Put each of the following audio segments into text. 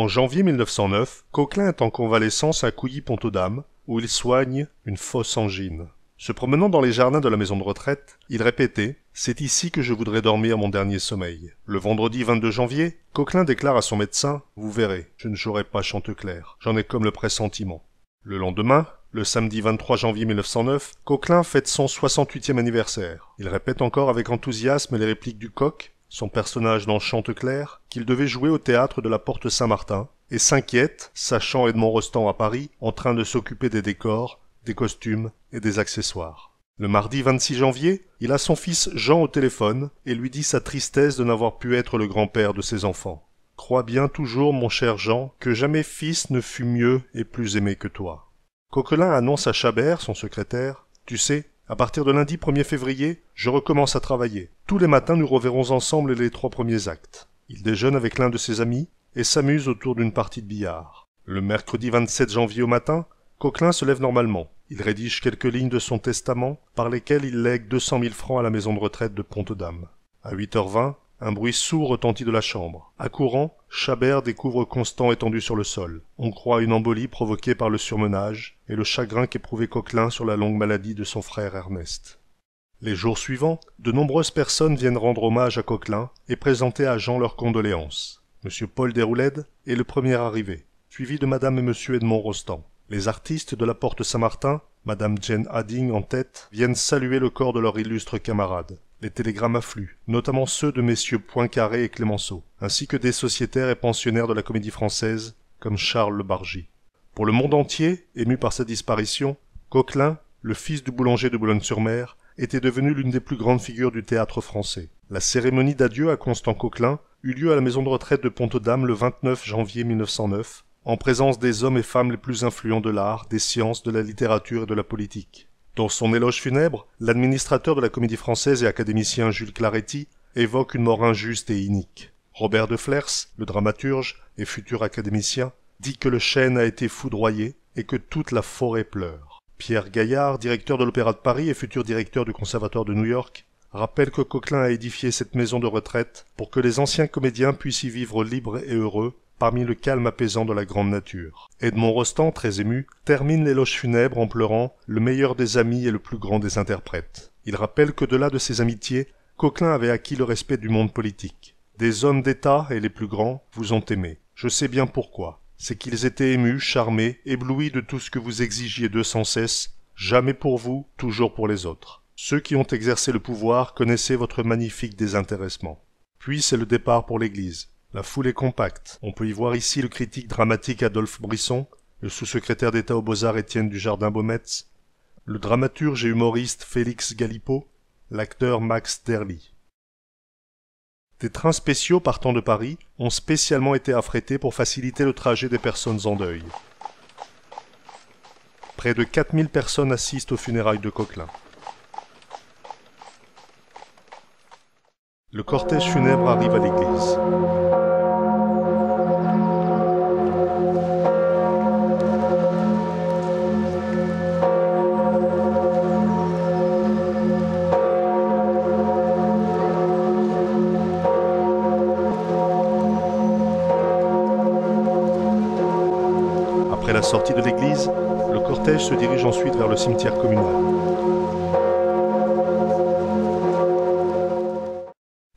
En janvier 1909, Coquelin est en convalescence à Couilly-Pont-aux-Dames, où il soigne une fausse angine. Se promenant dans les jardins de la maison de retraite, il répétait C'est ici que je voudrais dormir mon dernier sommeil. Le vendredi 22 janvier, Coquelin déclare à son médecin Vous verrez, je ne jouerai pas Chanteclair. J'en ai comme le pressentiment. Le lendemain, le samedi 23 janvier 1909, Coquelin fête son 68e anniversaire. Il répète encore avec enthousiasme les répliques du coq son personnage dans Chantecler, qu'il devait jouer au théâtre de la Porte Saint-Martin, et s'inquiète, sachant Edmond Rostand à Paris, en train de s'occuper des décors, des costumes et des accessoires. Le mardi 26 janvier, il a son fils Jean au téléphone et lui dit sa tristesse de n'avoir pu être le grand-père de ses enfants. Crois bien toujours, mon cher Jean, que jamais fils ne fut mieux et plus aimé que toi. Coquelin annonce à Chabert, son secrétaire, Tu sais, à partir de lundi 1er février, je recommence à travailler. Tous les matins, nous reverrons ensemble les trois premiers actes. Il déjeune avec l'un de ses amis et s'amuse autour d'une partie de billard. Le mercredi 27 janvier au matin, Coquelin se lève normalement. Il rédige quelques lignes de son testament par lesquelles il lègue 200 000 francs à la maison de retraite de Pont-aux-Dames. À 8h20, un bruit sourd retentit de la chambre. Accourant, Chabert découvre Constant étendu sur le sol. On croit une embolie provoquée par le surmenage et le chagrin qu'éprouvait Coquelin sur la longue maladie de son frère Ernest. Les jours suivants, de nombreuses personnes viennent rendre hommage à Coquelin et présenter à Jean leurs condoléances. M. Paul Déroulède est le premier arrivé, suivi de Madame et M. Edmond Rostand. Les artistes de la Porte Saint-Martin, Madame Jane Hadding en tête, viennent saluer le corps de leur illustre camarade les télégrammes affluent, notamment ceux de messieurs Poincaré et Clémenceau, ainsi que des sociétaires et pensionnaires de la comédie française, comme Charles Le Bargy. Pour le monde entier, ému par sa disparition, Coquelin, le fils du boulanger de Boulogne-sur-Mer, était devenu l'une des plus grandes figures du théâtre français. La cérémonie d'adieu à Constant Coquelin eut lieu à la maison de retraite de Pont-aux-Dames le 29 janvier 1909, en présence des hommes et femmes les plus influents de l'art, des sciences, de la littérature et de la politique. Dans son éloge funèbre, l'administrateur de la comédie française et académicien Jules Claretti évoque une mort injuste et inique. Robert de Flers, le dramaturge et futur académicien, dit que le chêne a été foudroyé et que toute la forêt pleure. Pierre Gaillard, directeur de l'Opéra de Paris et futur directeur du Conservatoire de New York, rappelle que Coquelin a édifié cette maison de retraite pour que les anciens comédiens puissent y vivre libres et heureux parmi le calme apaisant de la grande nature. Edmond Rostand, très ému, termine l'éloge funèbre en pleurant le meilleur des amis et le plus grand des interprètes. Il rappelle de delà de ses amitiés, Coquelin avait acquis le respect du monde politique. Des hommes d'État et les plus grands vous ont aimé. Je sais bien pourquoi. C'est qu'ils étaient émus, charmés, éblouis de tout ce que vous exigiez d'eux sans cesse, jamais pour vous, toujours pour les autres. Ceux qui ont exercé le pouvoir connaissaient votre magnifique désintéressement. Puis c'est le départ pour l'Église. La foule est compacte. On peut y voir ici le critique dramatique Adolphe Brisson, le sous-secrétaire d'État aux Beaux-Arts Étienne du jardin baumetz le dramaturge et humoriste Félix Galipot, l'acteur Max Derly. Des trains spéciaux partant de Paris ont spécialement été affrétés pour faciliter le trajet des personnes en deuil. Près de 4000 personnes assistent aux funérailles de Coquelin. Le cortège funèbre arrive à l'église. la sortie de l'église, le cortège se dirige ensuite vers le cimetière communal.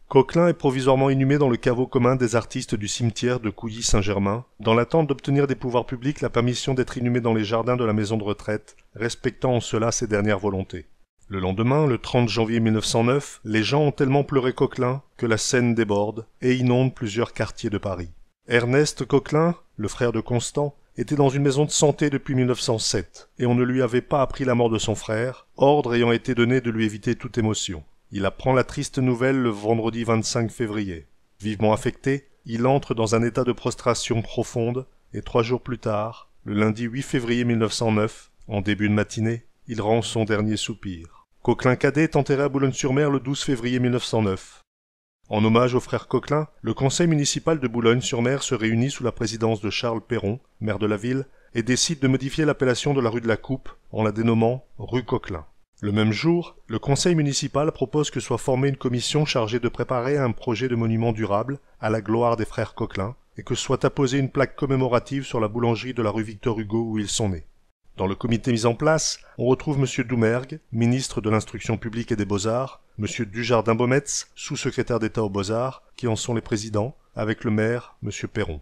Coquelin est provisoirement inhumé dans le caveau commun des artistes du cimetière de Couilly-Saint-Germain, dans l'attente d'obtenir des pouvoirs publics la permission d'être inhumé dans les jardins de la maison de retraite, respectant en cela ses dernières volontés. Le lendemain, le 30 janvier 1909, les gens ont tellement pleuré Coquelin que la Seine déborde et inonde plusieurs quartiers de Paris. Ernest Coquelin, le frère de Constant, était dans une maison de santé depuis 1907 et on ne lui avait pas appris la mort de son frère, ordre ayant été donné de lui éviter toute émotion. Il apprend la triste nouvelle le vendredi 25 février. Vivement affecté, il entre dans un état de prostration profonde et trois jours plus tard, le lundi 8 février 1909, en début de matinée, il rend son dernier soupir. Coquelin Cadet est enterré à Boulogne-sur-Mer le 12 février 1909. En hommage aux frères Coquelin, le conseil municipal de Boulogne-sur-Mer se réunit sous la présidence de Charles Perron, maire de la ville, et décide de modifier l'appellation de la rue de la Coupe en la dénommant rue Coquelin. Le même jour, le conseil municipal propose que soit formée une commission chargée de préparer un projet de monument durable à la gloire des frères Coquelin et que soit apposée une plaque commémorative sur la boulangerie de la rue Victor Hugo où ils sont nés. Dans le comité mis en place, on retrouve M. Doumergue, ministre de l'Instruction publique et des Beaux-Arts, M. dujardin bometz sous-secrétaire d'État aux Beaux-Arts, qui en sont les présidents, avec le maire, M. Perron.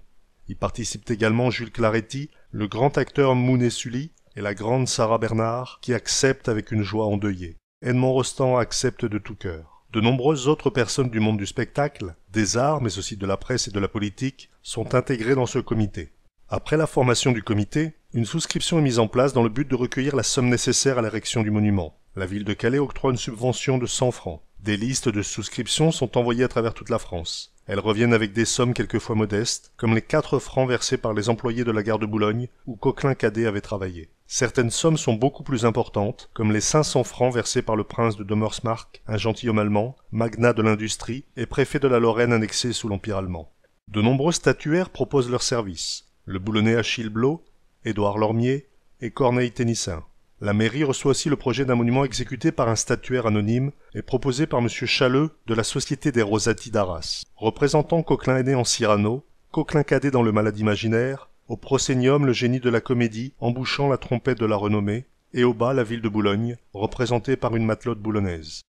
Y participent également Jules Claretti, le grand acteur Mounet Sully et la grande Sarah Bernard, qui accepte avec une joie endeuillée. Edmond Rostand accepte de tout cœur. De nombreuses autres personnes du monde du spectacle, des arts, mais aussi de la presse et de la politique, sont intégrées dans ce comité. Après la formation du comité, une souscription est mise en place dans le but de recueillir la somme nécessaire à l'érection du monument. La ville de Calais octroie une subvention de 100 francs. Des listes de souscriptions sont envoyées à travers toute la France. Elles reviennent avec des sommes quelquefois modestes, comme les 4 francs versés par les employés de la gare de Boulogne où Coquelin-Cadet avait travaillé. Certaines sommes sont beaucoup plus importantes, comme les 500 francs versés par le prince de Dommersmark, un gentilhomme allemand, magnat de l'industrie et préfet de la Lorraine annexée sous l'Empire allemand. De nombreux statuaires proposent leurs services le boulonnais Achille Blot, Édouard Lormier et Corneille Ténissin. La mairie reçoit aussi le projet d'un monument exécuté par un statuaire anonyme et proposé par M. Chaleux de la Société des Rosati d'Arras, représentant Coquelin aîné en Cyrano, Coquelin cadet dans le malade imaginaire, au prosénium le génie de la comédie embouchant la trompette de la renommée, et au bas la ville de Boulogne, représentée par une matelote boulonnaise.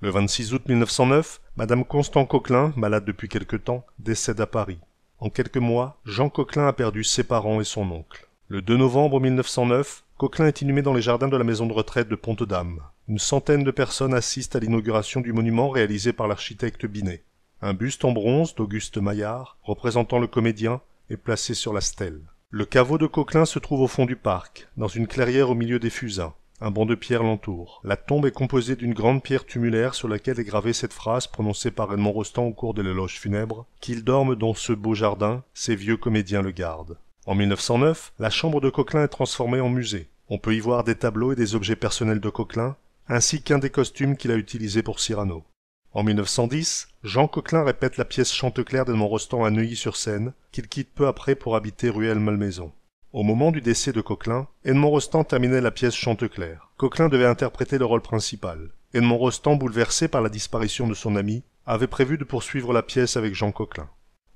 Le 26 août 1909, Madame Constant Coquelin, malade depuis quelque temps, décède à Paris. En quelques mois, Jean Coquelin a perdu ses parents et son oncle. Le 2 novembre 1909, Coquelin est inhumé dans les jardins de la maison de retraite de Pont-Dame. Une centaine de personnes assistent à l'inauguration du monument réalisé par l'architecte Binet. Un buste en bronze d'Auguste Maillard, représentant le comédien, est placé sur la stèle. Le caveau de Coquelin se trouve au fond du parc, dans une clairière au milieu des fusains. Un banc de pierre l'entoure. La tombe est composée d'une grande pierre tumulaire sur laquelle est gravée cette phrase prononcée par Edmond Rostand au cours de l'éloge funèbre Qu'il dorme dans ce beau jardin, ses vieux comédiens le gardent. En 1909, la chambre de Coquelin est transformée en musée. On peut y voir des tableaux et des objets personnels de Coquelin, ainsi qu'un des costumes qu'il a utilisé pour Cyrano. En 1910, Jean Coquelin répète la pièce Chanteclair d'Edmond Rostand à Neuilly-sur-Seine, qu'il quitte peu après pour habiter Ruelle Malmaison. Au moment du décès de Coquelin, Edmond Rostand terminait la pièce Chantecler ». Coquelin devait interpréter le rôle principal. Edmond Rostand, bouleversé par la disparition de son ami, avait prévu de poursuivre la pièce avec Jean Coquelin.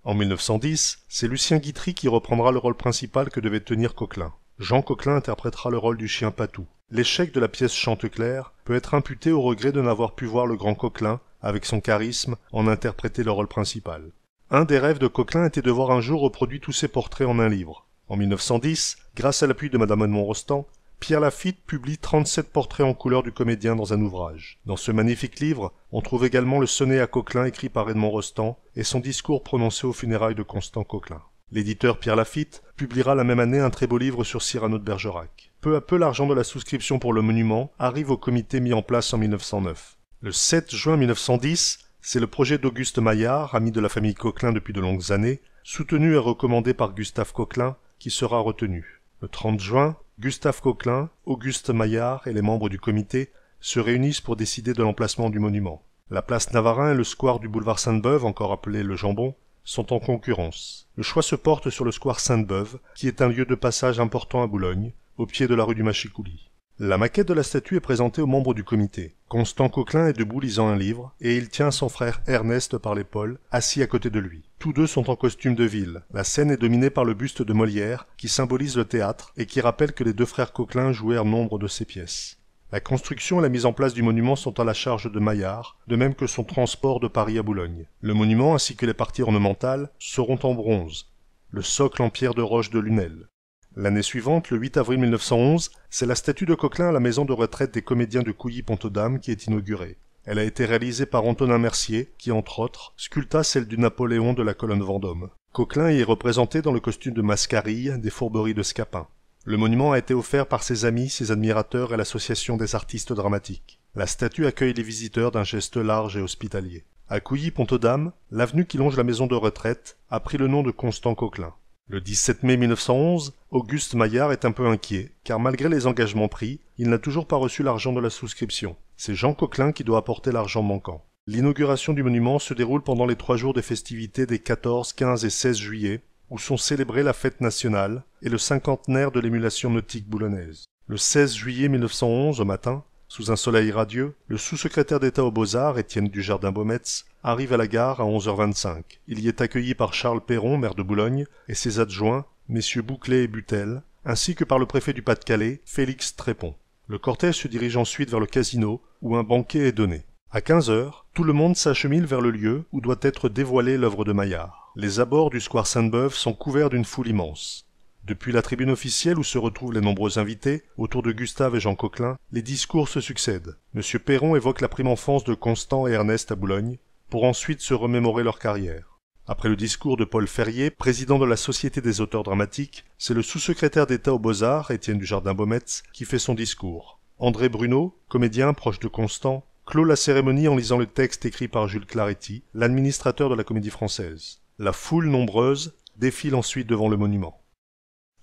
En 1910, c'est Lucien Guitry qui reprendra le rôle principal que devait tenir Coquelin. Jean Coquelin interprétera le rôle du chien Patou. L'échec de la pièce Chanteclair peut être imputé au regret de n'avoir pu voir le grand Coquelin, avec son charisme, en interpréter le rôle principal. Un des rêves de Coquelin était de voir un jour reproduit tous ses portraits en un livre. En 1910, grâce à l'appui de Madame Edmond Rostand, Pierre Lafitte publie 37 portraits en couleur du comédien dans un ouvrage. Dans ce magnifique livre, on trouve également le sonnet à Coquelin écrit par Edmond Rostand et son discours prononcé aux funérailles de Constant Coquelin. L'éditeur Pierre Lafitte publiera la même année un très beau livre sur Cyrano de Bergerac. Peu à peu, l'argent de la souscription pour le monument arrive au comité mis en place en 1909. Le 7 juin 1910, c'est le projet d'Auguste Maillard, ami de la famille Coquelin depuis de longues années, soutenu et recommandé par Gustave Coquelin, qui sera retenu. Le 30 juin, Gustave Coquelin, Auguste Maillard et les membres du comité se réunissent pour décider de l'emplacement du monument. La place Navarin et le square du boulevard Sainte-Beuve, encore appelé le Jambon, sont en concurrence. Le choix se porte sur le square Sainte-Beuve, qui est un lieu de passage important à Boulogne, au pied de la rue du Machicoulis. La maquette de la statue est présentée aux membres du comité. Constant Coquelin est debout lisant un livre, et il tient son frère Ernest par l'épaule, assis à côté de lui. Tous deux sont en costume de ville. La scène est dominée par le buste de Molière, qui symbolise le théâtre, et qui rappelle que les deux frères Coquelin jouèrent nombre de ses pièces. La construction et la mise en place du monument sont à la charge de Maillard, de même que son transport de Paris à Boulogne. Le monument ainsi que les parties ornementales seront en bronze, le socle en pierre de roche de Lunel. L'année suivante, le 8 avril 1911, c'est la statue de Coquelin à la maison de retraite des comédiens de Couilly-Pont-aux-Dames qui est inaugurée. Elle a été réalisée par Antonin Mercier, qui, entre autres, sculpta celle du Napoléon de la colonne Vendôme. Coquelin y est représenté dans le costume de Mascarille des fourberies de Scapin. Le monument a été offert par ses amis, ses admirateurs et l'association des artistes dramatiques. La statue accueille les visiteurs d'un geste large et hospitalier. À Couilly-Pont-aux-Dames, l'avenue qui longe la maison de retraite a pris le nom de Constant Coquelin. Le 17 mai 1911, Auguste Maillard est un peu inquiet, car malgré les engagements pris, il n'a toujours pas reçu l'argent de la souscription. C'est Jean Coquelin qui doit apporter l'argent manquant. L'inauguration du monument se déroule pendant les trois jours des festivités des 14, 15 et 16 juillet, où sont célébrées la fête nationale et le cinquantenaire de l'émulation nautique boulonnaise. Le 16 juillet 1911, au matin, sous un soleil radieux, le sous-secrétaire d'État aux Beaux-Arts, Étienne dujardin bometz arrive à la gare à 11h25. Il y est accueilli par Charles Perron, maire de Boulogne, et ses adjoints, messieurs Bouclet et Butel, ainsi que par le préfet du Pas-de-Calais, Félix Trépon. Le cortège se dirige ensuite vers le casino, où un banquet est donné. À 15 heures, tout le monde s'achemine vers le lieu où doit être dévoilée l'œuvre de Maillard. Les abords du square Sainte-Beuve sont couverts d'une foule immense. Depuis la tribune officielle où se retrouvent les nombreux invités, autour de Gustave et Jean Coquelin, les discours se succèdent. Monsieur Perron évoque la prime enfance de Constant et Ernest à Boulogne, pour ensuite se remémorer leur carrière. Après le discours de Paul Ferrier, président de la Société des auteurs dramatiques, c'est le sous-secrétaire d'État aux Beaux-Arts, Étienne jardin Baumetz, qui fait son discours. André Bruno, comédien proche de Constant, clôt la cérémonie en lisant le texte écrit par Jules Claretti, l'administrateur de la Comédie Française. La foule nombreuse défile ensuite devant le monument.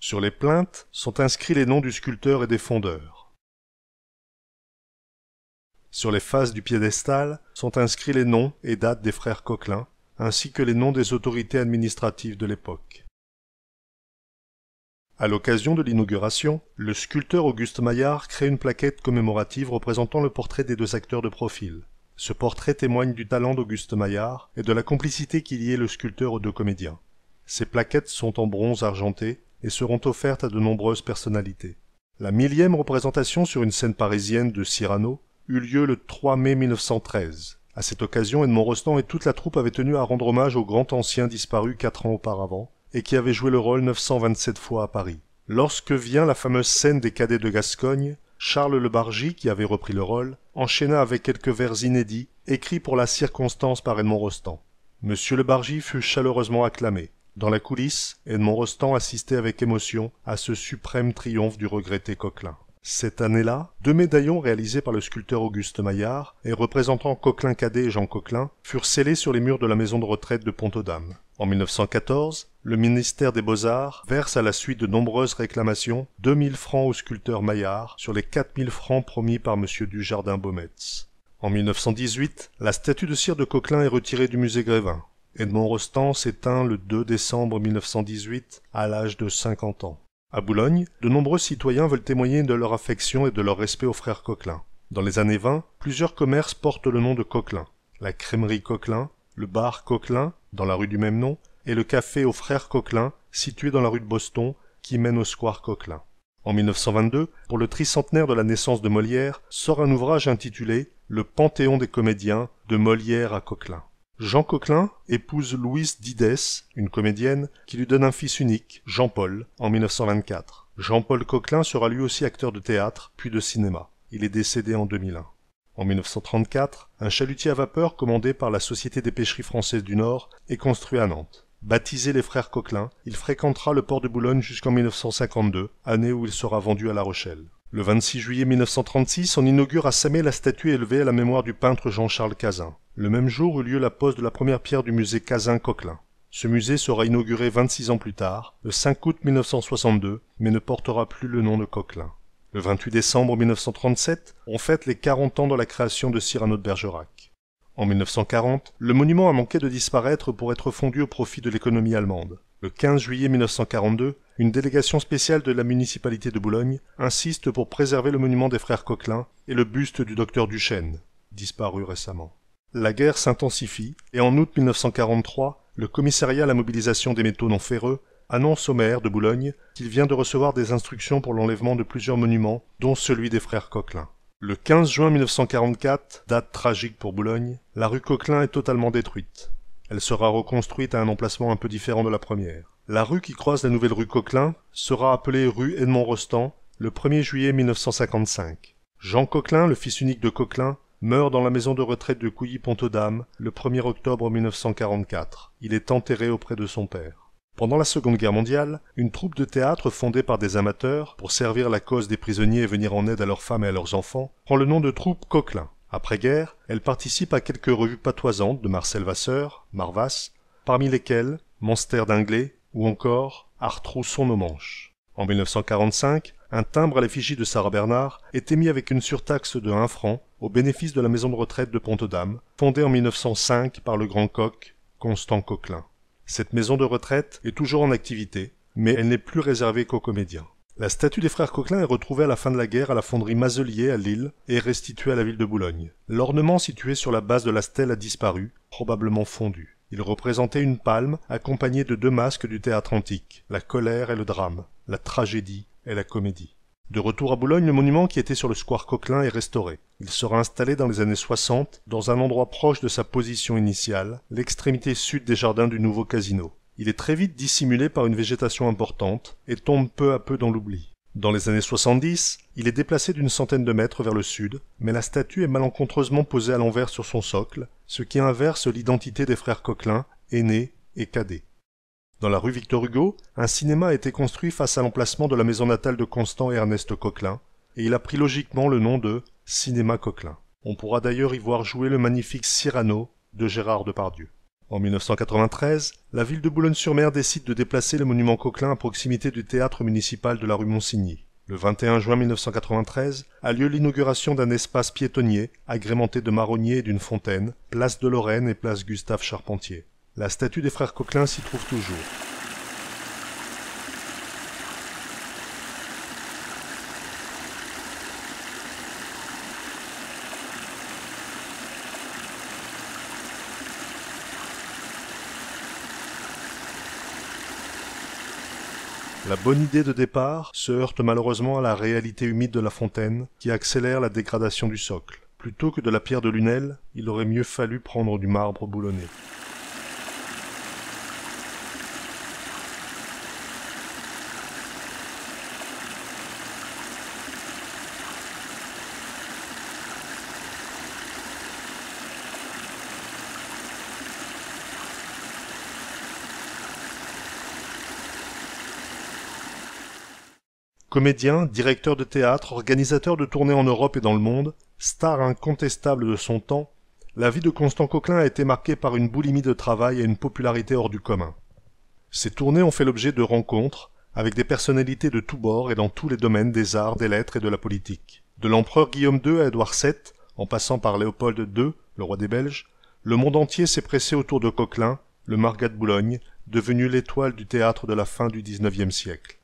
Sur les plaintes sont inscrits les noms du sculpteur et des fondeurs. Sur les faces du piédestal sont inscrits les noms et dates des frères Coquelin, ainsi que les noms des autorités administratives de l'époque. À l'occasion de l'inauguration, le sculpteur Auguste Maillard crée une plaquette commémorative représentant le portrait des deux acteurs de profil. Ce portrait témoigne du talent d'Auguste Maillard et de la complicité qui liait le sculpteur aux deux comédiens. Ces plaquettes sont en bronze argenté et seront offertes à de nombreuses personnalités. La millième représentation sur une scène parisienne de Cyrano eut lieu le 3 mai 1913. À cette occasion, Edmond Rostand et toute la troupe avaient tenu à rendre hommage au grand ancien disparu quatre ans auparavant et qui avait joué le rôle 927 fois à Paris. Lorsque vient la fameuse scène des cadets de Gascogne, Charles Le Bargy, qui avait repris le rôle, enchaîna avec quelques vers inédits écrits pour la circonstance par Edmond Rostand. Monsieur Bargy fut chaleureusement acclamé. Dans la coulisse, Edmond Rostand assistait avec émotion à ce suprême triomphe du regretté Coquelin. Cette année-là, deux médaillons réalisés par le sculpteur Auguste Maillard et représentant Coquelin Cadet et Jean Coquelin furent scellés sur les murs de la maison de retraite de pont dames En 1914, le ministère des Beaux-Arts verse à la suite de nombreuses réclamations 2000 francs au sculpteur Maillard sur les 4000 francs promis par M. Dujardin-Baumetz. En 1918, la statue de cire de Coquelin est retirée du musée Grévin. Edmond Rostand s'éteint le 2 décembre 1918 à l'âge de 50 ans. À Boulogne, de nombreux citoyens veulent témoigner de leur affection et de leur respect aux frères Coquelin. Dans les années 20, plusieurs commerces portent le nom de Coquelin. La Crémerie Coquelin, le bar Coquelin, dans la rue du même nom, et le café aux frères Coquelin, situé dans la rue de Boston, qui mène au square Coquelin. En 1922, pour le tricentenaire de la naissance de Molière, sort un ouvrage intitulé Le Panthéon des comédiens de Molière à Coquelin. Jean Coquelin épouse Louise Didès, une comédienne, qui lui donne un fils unique, Jean-Paul, en 1924. Jean-Paul Coquelin sera lui aussi acteur de théâtre, puis de cinéma. Il est décédé en 2001. En 1934, un chalutier à vapeur commandé par la Société des pêcheries françaises du Nord est construit à Nantes. Baptisé les frères Coquelin, il fréquentera le port de Boulogne jusqu'en 1952, année où il sera vendu à La Rochelle. Le 26 juillet 1936, on inaugure à Samet la statue élevée à la mémoire du peintre Jean-Charles Cazin. Le même jour eut lieu la pose de la première pierre du musée Cazin-Coquelin. Ce musée sera inauguré 26 ans plus tard, le 5 août 1962, mais ne portera plus le nom de Coquelin. Le 28 décembre 1937, on fête les 40 ans de la création de Cyrano de Bergerac. En 1940, le monument a manqué de disparaître pour être fondu au profit de l'économie allemande. Le 15 juillet 1942, une délégation spéciale de la municipalité de Boulogne insiste pour préserver le monument des frères Coquelin et le buste du docteur Duchesne, disparu récemment. La guerre s'intensifie et en août 1943, le commissariat à la mobilisation des métaux non ferreux annonce au maire de Boulogne qu'il vient de recevoir des instructions pour l'enlèvement de plusieurs monuments, dont celui des frères Coquelin. Le 15 juin 1944, date tragique pour Boulogne, la rue Coquelin est totalement détruite. Elle sera reconstruite à un emplacement un peu différent de la première. La rue qui croise la nouvelle rue Coquelin sera appelée rue Edmond Rostand le 1er juillet 1955. Jean Coquelin, le fils unique de Coquelin, meurt dans la maison de retraite de couilly pont aux le 1er octobre 1944. Il est enterré auprès de son père. Pendant la Seconde Guerre mondiale, une troupe de théâtre fondée par des amateurs pour servir la cause des prisonniers et venir en aide à leurs femmes et à leurs enfants prend le nom de troupe Coquelin. Après-guerre, elle participe à quelques revues patoisantes de Marcel Vasseur, Marvas, parmi lesquelles Monster d'Inglé, ou encore sont nos manches. En 1945, un timbre à l'effigie de Sarah Bernard est émis avec une surtaxe de 1 franc au bénéfice de la maison de retraite de Pont-aux-Dames, fondée en 1905 par le grand coq Constant Coquelin. Cette maison de retraite est toujours en activité, mais elle n'est plus réservée qu'aux comédiens. La statue des frères Coquelin est retrouvée à la fin de la guerre à la fonderie Mazelier à Lille et restituée à la ville de Boulogne. L'ornement situé sur la base de la stèle a disparu, probablement fondu. Il représentait une palme accompagnée de deux masques du théâtre antique, la colère et le drame, la tragédie et la comédie. De retour à Boulogne, le monument qui était sur le square Coquelin est restauré. Il sera installé dans les années 60 dans un endroit proche de sa position initiale, l'extrémité sud des jardins du nouveau casino. Il est très vite dissimulé par une végétation importante et tombe peu à peu dans l'oubli. Dans les années 70, il est déplacé d'une centaine de mètres vers le sud, mais la statue est malencontreusement posée à l'envers sur son socle, ce qui inverse l'identité des frères Coquelin, aînés et cadets. Dans la rue Victor Hugo, un cinéma a été construit face à l'emplacement de la maison natale de Constant et Ernest Coquelin, et il a pris logiquement le nom de Cinéma Coquelin. On pourra d'ailleurs y voir jouer le magnifique Cyrano de Gérard Depardieu. En 1993, la ville de Boulogne-sur-Mer décide de déplacer le monument Coquelin à proximité du théâtre municipal de la rue Monsigny. Le 21 juin 1993 a lieu l'inauguration d'un espace piétonnier agrémenté de marronniers et d'une fontaine, place de Lorraine et place Gustave Charpentier. La statue des frères Coquelin s'y trouve toujours. La bonne idée de départ se heurte malheureusement à la réalité humide de la fontaine, qui accélère la dégradation du socle. Plutôt que de la pierre de Lunel, il aurait mieux fallu prendre du marbre boulonné. Comédien, directeur de théâtre, organisateur de tournées en Europe et dans le monde, star incontestable de son temps, la vie de Constant Coquelin a été marquée par une boulimie de travail et une popularité hors du commun. Ses tournées ont fait l'objet de rencontres avec des personnalités de tous bords et dans tous les domaines des arts, des lettres et de la politique. De l'empereur Guillaume II à Édouard VII, en passant par Léopold II, le roi des Belges, le monde entier s'est pressé autour de Coquelin, le Margat de Boulogne, devenu l'étoile du théâtre de la fin du XIXe siècle.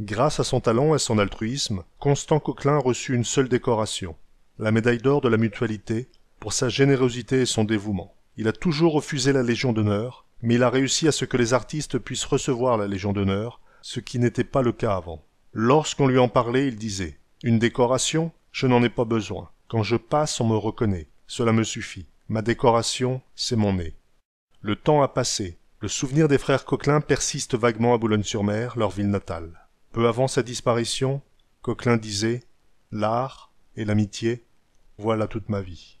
Grâce à son talent et son altruisme, Constant Coquelin reçut une seule décoration, la médaille d'or de la Mutualité, pour sa générosité et son dévouement. Il a toujours refusé la Légion d'honneur, mais il a réussi à ce que les artistes puissent recevoir la Légion d'honneur, ce qui n'était pas le cas avant. Lorsqu'on lui en parlait, il disait Une décoration Je n'en ai pas besoin. Quand je passe, on me reconnaît. Cela me suffit. Ma décoration, c'est mon nez. Le temps a passé. Le souvenir des frères Coquelin persiste vaguement à Boulogne-sur-Mer, leur ville natale. Peu avant sa disparition, Coquelin disait L'art et l'amitié, voilà toute ma vie.